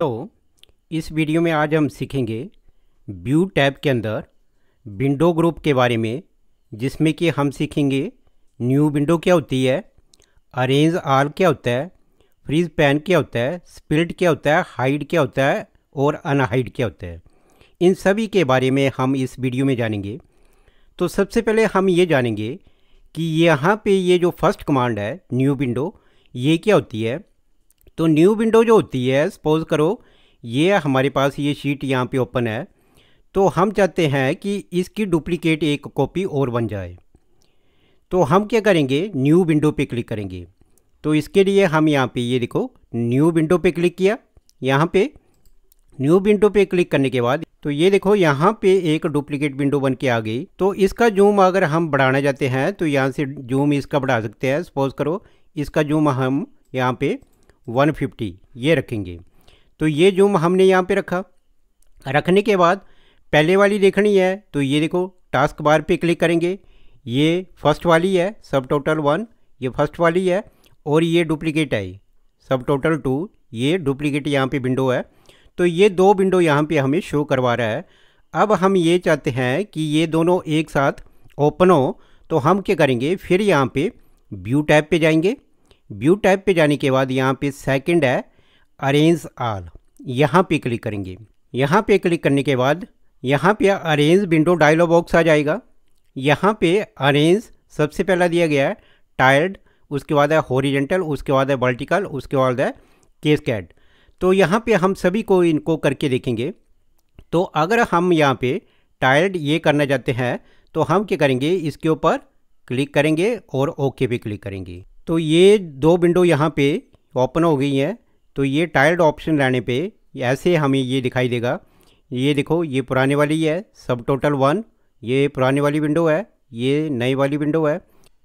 तो इस वीडियो में आज हम सीखेंगे व्यू टैब के अंदर विंडो ग्रुप के बारे में जिसमें कि हम सीखेंगे न्यू विंडो क्या होती है अरेंज आल क्या होता है फ्रीज पैन क्या होता है स्प्लिट क्या होता है हाइड क्या होता है और अनहाइड क्या होता है इन सभी के बारे में हम इस वीडियो में जानेंगे तो सबसे पहले हम ये जानेंगे कि यहाँ पे ये जो फर्स्ट कमांड है न्यू विंडो ये क्या होती है तो न्यू विंडो जो होती है सपोज़ करो ये हमारे पास ये शीट यहाँ पे ओपन है तो हम चाहते हैं कि इसकी डुप्लीकेट एक कॉपी और बन जाए तो हम क्या करेंगे न्यू विंडो पे क्लिक करेंगे तो इसके लिए हम यहाँ पे ये देखो न्यू विंडो पे क्लिक किया यहाँ पे न्यू विंडो पे क्लिक करने के बाद तो ये देखो यहाँ पे एक डुप्लीकेट विंडो बन के आ गई तो इसका जूम अगर हम बढ़ाना चाहते हैं तो यहाँ से जूम इसका बढ़ा सकते हैं सपोज करो इसका जूम हम यहाँ पे 150 ये रखेंगे तो ये जो हमने यहाँ पे रखा रखने के बाद पहले वाली देखनी है तो ये देखो टास्क बार पे क्लिक करेंगे ये फर्स्ट वाली है सब टोटल वन ये फर्स्ट वाली है और ये डुप्लीकेट है सब टोटल टू ये डुप्लीकेट यहाँ पे विंडो है तो ये दो विंडो यहाँ पे हमें शो करवा रहा है अब हम ये चाहते हैं कि ये दोनों एक साथ ओपन हो तो हम क्या करेंगे फिर यहाँ पे व्यू टैब पे जाएंगे व्यू टाइप पे जाने के बाद यहाँ पे सेकंड है अरेंज आल यहाँ पे क्लिक करेंगे यहाँ पे क्लिक करने के बाद यहाँ पे अरेंज विंडो डायलॉग बॉक्स आ जाएगा यहाँ पे अरेंज सबसे पहला दिया गया है टायर्ड उसके बाद है हॉरिजेंटल उसके बाद है वर्टिकल उसके बाद है केस कैड तो यहाँ पे हम सभी को इनको करके देखेंगे तो अगर हम यहाँ पे टायर्ड ये करना चाहते हैं तो हम क्या करेंगे इसके ऊपर क्लिक करेंगे और ओके पे क्लिक करेंगे तो ये दो विंडो यहाँ पे ओपन हो गई हैं तो ये टाइल्ड ऑप्शन रहने पे ऐसे हमें ये दिखाई देगा ये देखो ये पुराने वाली है सब टोटल वन ये पुराने वाली विंडो है ये नई वाली विंडो है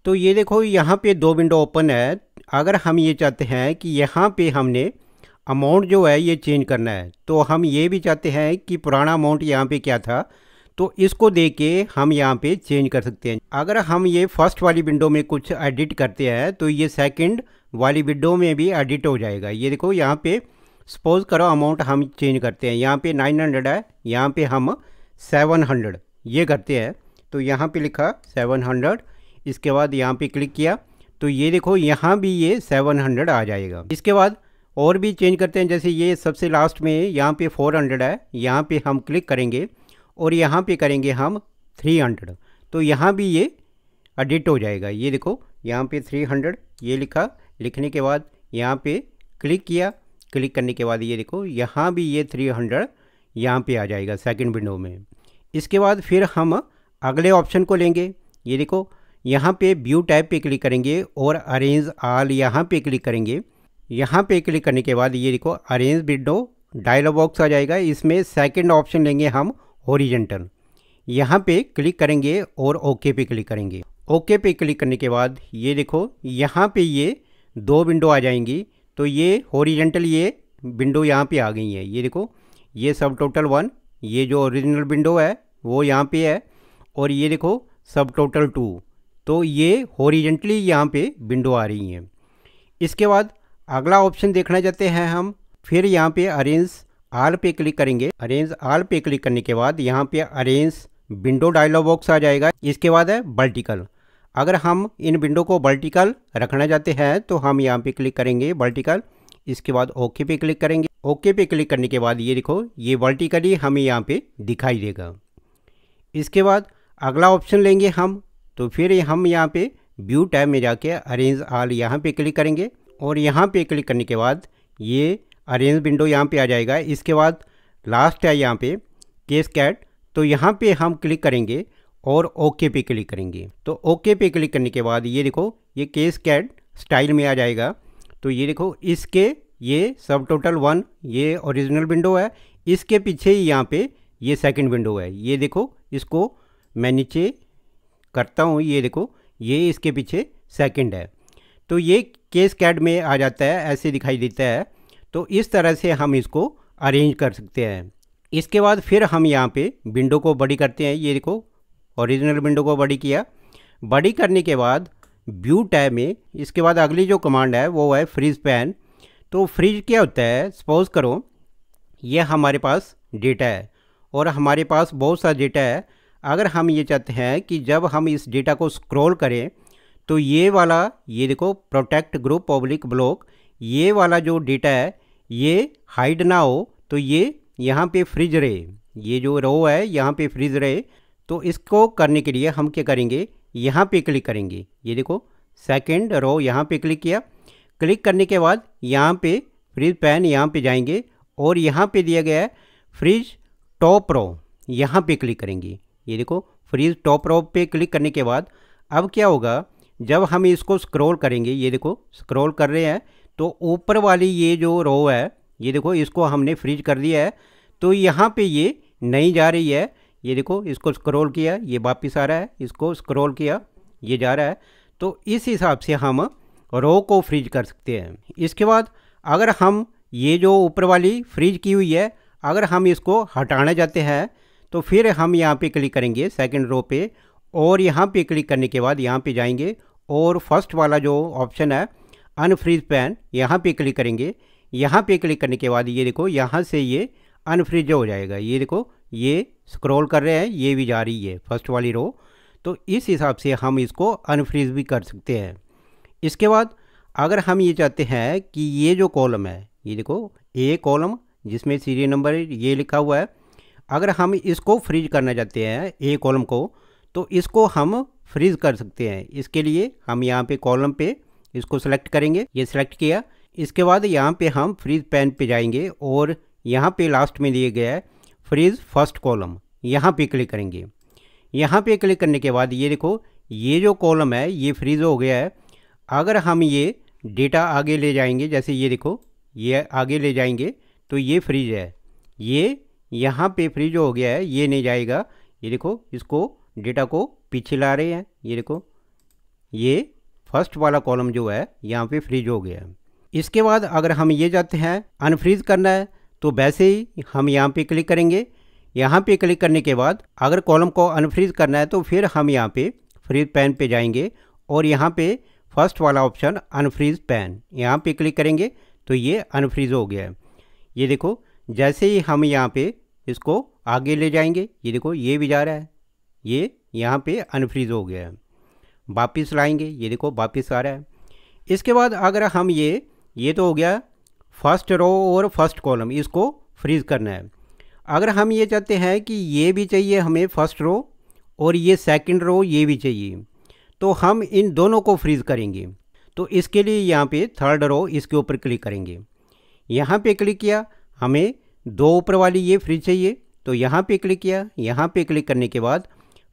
तो ये देखो यहाँ पे दो विंडो ओपन है अगर हम ये चाहते हैं कि यहाँ पे हमने अमाउंट जो है ये चेंज करना है तो हम ये भी चाहते हैं कि पुराना अमाउंट यहाँ पे क्या था तो इसको दे के हम यहाँ पे चेंज कर सकते हैं अगर हम ये फर्स्ट वाली विंडो में कुछ एडिट करते हैं तो ये सेकंड वाली विंडो में भी एडिट हो जाएगा ये देखो यहाँ पे सपोज करो अमाउंट हम चेंज करते हैं यहाँ पे 900 है यहाँ पे हम 700 ये करते हैं तो यहाँ पे लिखा 700 इसके बाद यहाँ पे क्लिक किया तो ये देखो यहाँ भी ये सेवन आ जाएगा इसके बाद और भी चेंज करते हैं जैसे ये सबसे लास्ट में यहाँ पे 400 है यहाँ पे हम क्लिक करेंगे और यहाँ पे करेंगे हम थ्री हंड्रेड तो यहाँ भी ये एडिट हो जाएगा ये देखो यहाँ पे थ्री हंड्रेड ये लिखा लिखने के बाद यहाँ पे क्लिक किया क्लिक करने के बाद ये देखो यहाँ भी ये थ्री हंड्रेड यहाँ पर आ जाएगा सेकेंड विंडो में इसके बाद फिर हम अगले ऑप्शन को लेंगे ये देखो यहाँ पे व्यू टाइप पे क्लिक करेंगे और अरेंज आल यहाँ पे क्लिक करेंगे यहाँ पे क्लिक करने के बाद ये देखो अरेंज विंडो डायलॉग बॉक्स आ जाएगा इसमें सेकंड ऑप्शन लेंगे हम हॉरिजेंटल यहाँ पे क्लिक करेंगे और ओके पे क्लिक करेंगे ओके पे क्लिक करने के बाद ये देखो यहाँ पे ये दो विंडो आ जाएंगी तो ये हॉरिजेंटल ये विंडो यहाँ पे आ गई है ये देखो ये सब टोटल वन ये जो ओरिजिनल विंडो है वो यहाँ पे है और ये देखो सब टोटल टू तो ये हॉरिजेंटली यहाँ पे विंडो आ रही हैं इसके बाद अगला ऑप्शन देखना चाहते हैं हम फिर यहाँ पे अरेंज आल पे क्लिक करेंगे अरेंज आल पे क्लिक करने के बाद यहाँ पे अरेंज विंडो डायलॉग बॉक्स आ जाएगा इसके बाद है बल्टिकल अगर हम इन विंडो को बल्टिकल रखना चाहते हैं तो हम यहाँ पे क्लिक करेंगे बल्टिकल इसके बाद ओके पे क्लिक करेंगे ओके पे क्लिक करने के बाद ये देखो ये वर्टिकली हमें यहाँ पे दिखाई देगा इसके बाद अगला ऑप्शन लेंगे हम तो फिर हम यहाँ पे व्यू टैब में जाके अरेंज आल यहाँ पे क्लिक करेंगे और यहाँ पे क्लिक करने के बाद ये अरेंज विंडो यहाँ पे आ जाएगा इसके बाद लास्ट है यहाँ पे केस कैट तो यहाँ पे हम क्लिक करेंगे और ओके पे क्लिक करेंगे तो ओके पे क्लिक करने के बाद ये देखो ये केस कैट स्टाइल में आ जाएगा तो ये देखो इसके ये सब टोटल वन ये ओरिजिनल विंडो है इसके पीछे ही यहाँ पे ये सेकंड विंडो है ये देखो इसको मैं नीचे करता हूँ ये देखो ये इसके पीछे सेकंड है तो ये केस कैड में आ जाता है ऐसे दिखाई देता है तो इस तरह से हम इसको अरेंज कर सकते हैं इसके बाद फिर हम यहाँ पे विंडो को बड़ी करते हैं ये देखो ओरिजिनल विंडो को बड़ी किया बड़ी करने के बाद व्यू टैब में इसके बाद अगली जो कमांड है वो है फ्रिज पैन तो फ्रिज क्या होता है सपोज करो ये हमारे पास डेटा है और हमारे पास बहुत सा डेटा है अगर हम ये चाहते हैं कि जब हम इस डेटा को स्क्रॉल करें तो ये वाला ये देखो प्रोटेक्ट ग्रुप पब्लिक ब्लॉक ये वाला जो डेटा है ये हाइड ना हो तो ये यहाँ पे फ्रिज रहे ये जो रो है यहाँ पे फ्रिज रहे तो इसको करने के लिए हम क्या करेंगे यहाँ पे क्लिक करेंगे ये देखो सेकंड रो यहाँ पे क्लिक किया क्लिक करने के बाद यहाँ पे फ्रिज पैन यहाँ पे जाएंगे और यहाँ पे दिया गया है फ्रिज टॉप रो यहाँ पे क्लिक करेंगे ये देखो फ्रिज टॉप रो पे क्लिक करने के बाद अब क्या होगा जब हम इसको स्क्रॉल करेंगे ये देखो स्क्रॉल कर रहे हैं तो ऊपर वाली ये जो रो है ये देखो इसको हमने फ्रीज कर दिया है तो यहाँ पे ये नहीं जा रही है ये देखो इसको स्क्रॉल किया ये वापस आ रहा है इसको स्क्रॉल किया ये जा रहा है तो इस हिसाब से हम रो को फ्रीज कर सकते हैं इसके बाद अगर हम ये जो ऊपर वाली फ्रीज की हुई है अगर हम इसको हटाना चाहते हैं तो फिर हम यहाँ पे क्लिक करेंगे सेकंड रो पे और यहाँ पे क्लिक करने के बाद यहाँ पे जाएंगे और फर्स्ट वाला जो ऑप्शन है अनफ्रीज पैन यहाँ पे क्लिक करेंगे यहाँ पे क्लिक करने के बाद ये देखो यहाँ से ये अनफ्रीज हो जाएगा ये देखो ये स्क्रॉल कर रहे हैं ये भी जा रही है फर्स्ट वाली रो तो इस हिसाब से हम इसको अनफ्रीज भी कर सकते हैं इसके बाद अगर हम ये चाहते हैं कि ये जो कॉलम है ये देखो ए कॉलम जिसमें सीरियल नंबर ये लिखा हुआ है अगर हम इसको फ्रीज करना चाहते हैं ए कॉलम को तो इसको हम फ्रीज कर सकते हैं इसके लिए हम यहाँ पे कॉलम पे इसको सेलेक्ट करेंगे ये सिलेक्ट किया इसके बाद यहाँ पे हम फ्रीज पैन पे जाएंगे और यहाँ पे लास्ट में दिए गया है फ्रीज फर्स्ट कॉलम यहाँ पे क्लिक करेंगे यहाँ पे क्लिक करने के बाद ये देखो ये जो कॉलम है ये फ्रीज हो गया है अगर हम ये डेटा आगे ले जाएंगे जैसे ये देखो ये आगे ले जाएंगे तो ये फ्रीज है ये यहाँ पे फ्रीज हो गया है ये नहीं जाएगा ये देखो इसको डेटा को पीछे ला रहे हैं ये देखो ये फर्स्ट वाला कॉलम जो है यहाँ पे फ्रीज हो गया है इसके बाद अगर हम ये जाते हैं अनफ्रीज करना है तो वैसे ही हम यहाँ पे क्लिक करेंगे यहाँ पे क्लिक करने के बाद अगर कॉलम को अनफ्रीज करना है तो फिर हम यहाँ पे फ्रीज पैन पे जाएंगे और यहाँ पे फर्स्ट वाला ऑप्शन अनफ्रीज पैन यहाँ पे क्लिक करेंगे तो ये अनफ्रीज हो गया है ये देखो जैसे ही हम यहाँ पे इसको आगे ले जाएंगे ये देखो ये भी जा रहा है ये यहाँ पे अनफ्रीज हो गया है वापस लाएंगे ये देखो वापस आ रहा है इसके बाद अगर हम ये ये तो हो गया फर्स्ट रो और फर्स्ट कॉलम इसको फ्रीज करना है अगर हम ये चाहते हैं कि ये भी चाहिए हमें फर्स्ट रो और ये सेकंड रो ये भी चाहिए तो हम इन दोनों को फ्रीज करेंगे तो इसके लिए यहाँ पे थर्ड रो इसके ऊपर क्लिक करेंगे यहाँ पे क्लिक किया हमें दो ऊपर वाली ये फ्रीज चाहिए तो यहाँ पे क्लिक किया यहाँ पे क्लिक करने के बाद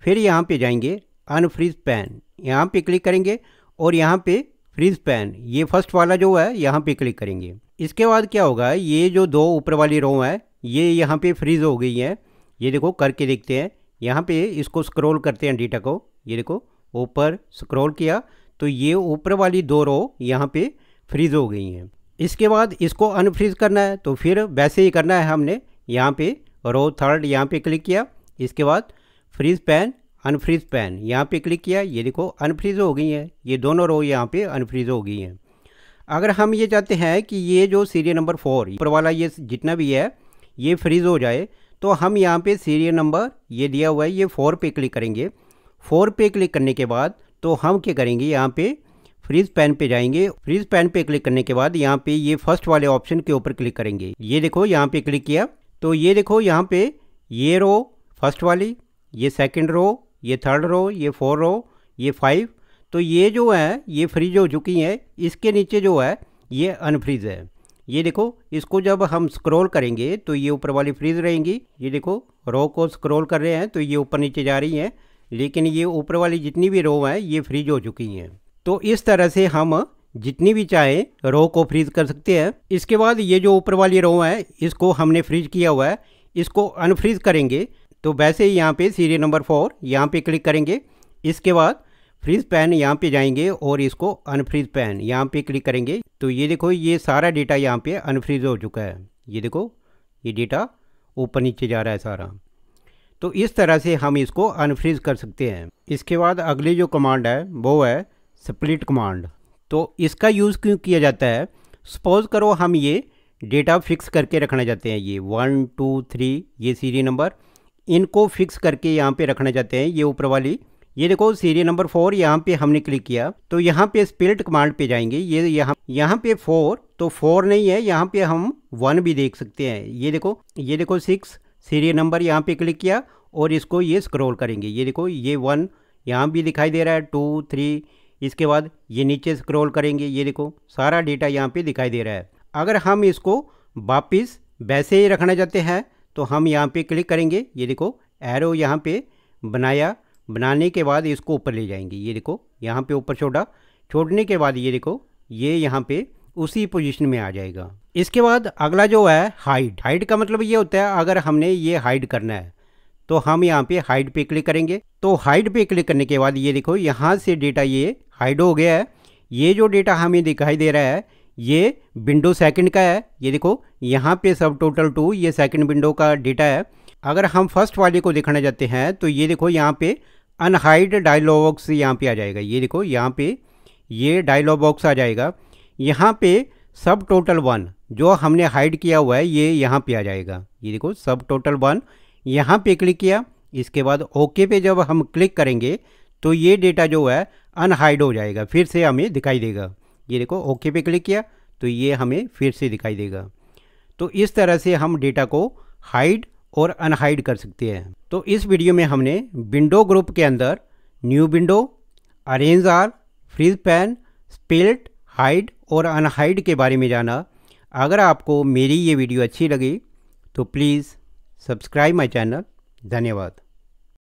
फिर यहाँ पे जाएंगे अनफ्रीज पैन यहाँ पे क्लिक करेंगे और यहाँ पे फ्रीज पैन ये फर्स्ट वाला जो है यहाँ पे क्लिक करेंगे इसके बाद क्या होगा ये जो दो ऊपर वाली रो है ये यहाँ पे फ्रीज हो गई है ये देखो करके देखते हैं यहाँ पे इसको स्क्रॉल करते हैं डेटा को ये देखो ऊपर स्क्रॉल किया तो ये ऊपर वाली दो रो यहाँ पे फ्रीज हो गई हैं इसके बाद इसको अनफ्रीज करना है तो फिर वैसे ही करना है हमने यहाँ पे रो थर्ड यहाँ पे क्लिक किया इसके बाद फ्रीज पैन अनफ्रीज पैन यहाँ पे क्लिक किया ये देखो अनफ्रीज हो गई हैं ये दोनों रो यहाँ पे अनफ्रीज हो गई हैं अगर हम ये चाहते हैं कि ये जो सीरियल नंबर फोर ऊपर वाला ये जितना भी है ये फ्रीज़ हो जाए तो हम यहाँ पे सीरियल नंबर ये दिया हुआ है ये फोर पे क्लिक करेंगे फोर पे क्लिक करने के बाद तो हम क्या करेंगे यहाँ पे फ्रीज पैन पे जाएंगे फ्रीज पैन पे क्लिक करने के बाद यहाँ पे ये फर्स्ट वाले ऑप्शन के ऊपर क्लिक करेंगे ये देखो यहाँ पे क्लिक किया तो ये देखो यहाँ पे ये रो फर्स्ट वाली ये सेकंड रो ये थर्ड रो ये फोर रो ये फाइव तो ये जो है ये फ्रीज हो चुकी हैं इसके नीचे जो है ये अनफ्रीज है ये देखो इसको जब हम स्क्रॉल करेंगे तो ये ऊपर वाली फ्रीज रहेंगी ये देखो रो को स्क्रॉल कर रहे हैं तो ये ऊपर नीचे जा रही हैं लेकिन ये ऊपर वाली जितनी भी रो हैं ये फ्रीज हो चुकी हैं तो इस तरह से हम जितनी भी चाहे रो को फ्रीज कर सकते हैं इसके बाद ये जो ऊपर वाली रो है इसको हमने फ्रीज किया हुआ है इसको अनफ्रीज करेंगे तो वैसे ही यहाँ पे सीरियल नंबर फोर यहाँ पे क्लिक करेंगे इसके बाद फ्रिज पैन यहाँ पे जाएंगे और इसको अनफ्रिज पैन यहाँ पे क्लिक करेंगे तो ये देखो ये सारा डेटा यहाँ पे अनफ्रिज हो चुका है ये देखो ये डेटा ऊपर नीचे जा रहा है सारा तो इस तरह से हम इसको अनफ्रिज कर सकते हैं इसके बाद अगली जो कमांड है वो है स्प्लिट कमांड तो इसका यूज़ क्यों किया जाता है सपोज़ करो हम ये डेटा फिक्स करके रखना चाहते हैं ये वन टू थ्री ये सीरी नंबर इनको फिक्स करके यहाँ पे रखना चाहते हैं ये ऊपर वाली ये देखो सीरियल नंबर फोर यहाँ पे हमने क्लिक किया तो यहाँ पे स्पिरिट कमांड पे जाएंगे ये यहाँ यहाँ पे फोर तो फोर नहीं है यहाँ पे हम वन भी देख सकते हैं ये देखो ये देखो सिक्स सीरियल नंबर यहाँ पे क्लिक किया और इसको ये स्क्रोल करेंगे ये देखो ये वन यहाँ भी दिखाई दे रहा है टू थ्री इसके बाद ये नीचे स्क्रोल करेंगे ये देखो सारा डेटा यहाँ पे दिखाई दे रहा है अगर हम इसको वापिस वैसे ही रखना चाहते हैं तो हम यहाँ पे क्लिक करेंगे ये देखो एरो यहाँ पे बनाया बनाने के बाद इसको ऊपर ले जाएंगे ये देखो यहाँ पे ऊपर छोड़ा छोड़ने के बाद ये देखो ये यहाँ पे उसी पोजीशन में आ जाएगा इसके बाद अगला जो है हाइड हाइड का मतलब ये होता है अगर हमने ये हाइड करना है तो हम यहाँ पे हाइड पे क्लिक करेंगे तो हाइड पे क्लिक करने के बाद ये देखो यहाँ से डेटा ये हाइड हो गया है ये जो डेटा हमें दिखाई दे रहा है ये विंडो सेकंड का है ये देखो यहाँ पे सब टोटल टू ये सेकंड विंडो का डेटा है अगर हम फर्स्ट वाले को देखना चाहते हैं तो ये देखो यहाँ पे अनहाइड डायलॉग बॉक्स यहाँ पे आ जाएगा ये देखो यहाँ पे ये डायलॉग बॉक्स आ जाएगा यहाँ पे सब टोटल वन जो हमने हाइड किया हुआ है ये यहाँ पे आ जाएगा ये देखो सब टोटल वन यहाँ पे क्लिक किया इसके बाद ओके पे जब हम क्लिक करेंगे तो ये डेटा जो है अनहाइड हो जाएगा फिर से हमें दिखाई देगा ये देखो ओके पे क्लिक किया तो ये हमें फिर से दिखाई देगा तो इस तरह से हम डेटा को हाइड और अनहाइड कर सकते हैं तो इस वीडियो में हमने विंडो ग्रुप के अंदर new window arrange or freeze pane split hide और अनहाइड के बारे में जाना अगर आपको मेरी ये वीडियो अच्छी लगी तो प्लीज़ सब्सक्राइब माई चैनल धन्यवाद